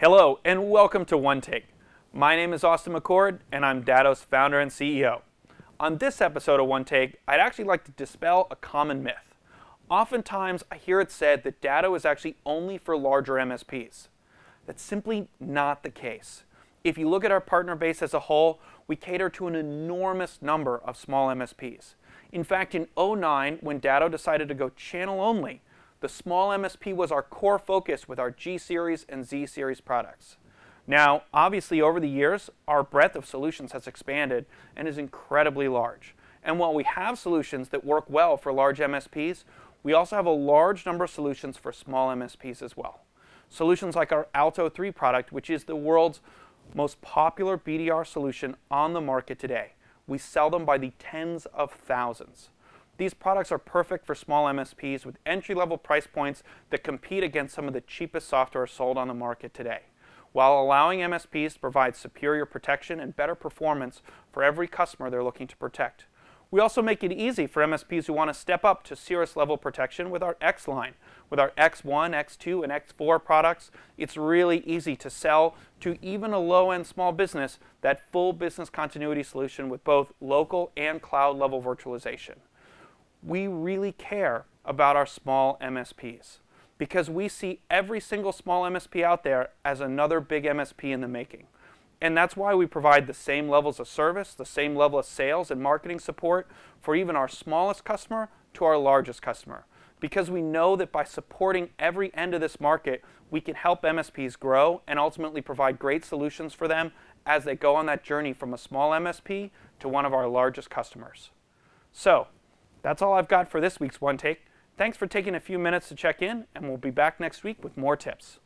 Hello and welcome to One Take. My name is Austin McCord and I'm Dados founder and CEO. On this episode of One Take, I'd actually like to dispel a common myth. Oftentimes, I hear it said that Datto is actually only for larger MSPs. That's simply not the case. If you look at our partner base as a whole, we cater to an enormous number of small MSPs. In fact, in 09, when Datto decided to go channel only, the small MSP was our core focus with our G Series and Z Series products. Now, obviously, over the years, our breadth of solutions has expanded and is incredibly large. And while we have solutions that work well for large MSPs, we also have a large number of solutions for small MSPs as well. Solutions like our Alto 3 product, which is the world's most popular BDR solution on the market today. We sell them by the tens of thousands. These products are perfect for small MSPs with entry-level price points that compete against some of the cheapest software sold on the market today, while allowing MSPs to provide superior protection and better performance for every customer they're looking to protect. We also make it easy for MSPs who want to step up to serious level protection with our X line. With our X1, X2, and X4 products, it's really easy to sell to even a low end small business that full business continuity solution with both local and cloud level virtualization we really care about our small MSPs because we see every single small MSP out there as another big MSP in the making. And that's why we provide the same levels of service, the same level of sales and marketing support for even our smallest customer to our largest customer. Because we know that by supporting every end of this market, we can help MSPs grow and ultimately provide great solutions for them as they go on that journey from a small MSP to one of our largest customers. So, that's all I've got for this week's One Take. Thanks for taking a few minutes to check in, and we'll be back next week with more tips.